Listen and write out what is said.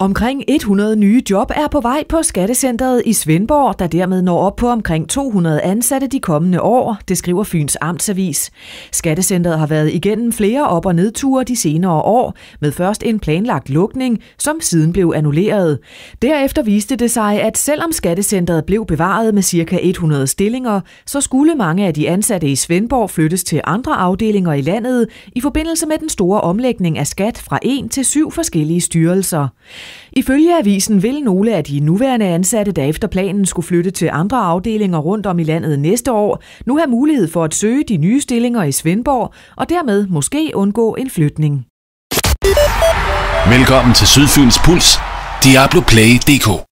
Omkring 100 nye job er på vej på Skattecenteret i Svendborg, der dermed når op på omkring 200 ansatte de kommende år, det skriver Fyns Amtsavis. Skattecenteret har været igennem flere op- og nedture de senere år, med først en planlagt lukning, som siden blev annulleret. Derefter viste det sig, at selvom Skattecenteret blev bevaret med ca. 100 stillinger, så skulle mange af de ansatte i Svendborg flyttes til andre afdelinger i landet i forbindelse med den store omlægning af skat fra 1 til 7 forskellige styrelser. Ifølge avisen vil nogle af de nuværende ansatte, der efter planen skulle flytte til andre afdelinger rundt om i landet næste år, nu have mulighed for at søge de nye stillinger i Svendborg og dermed måske undgå en flytning. Velkommen til Sydfyns Puls. Diablo Play DK.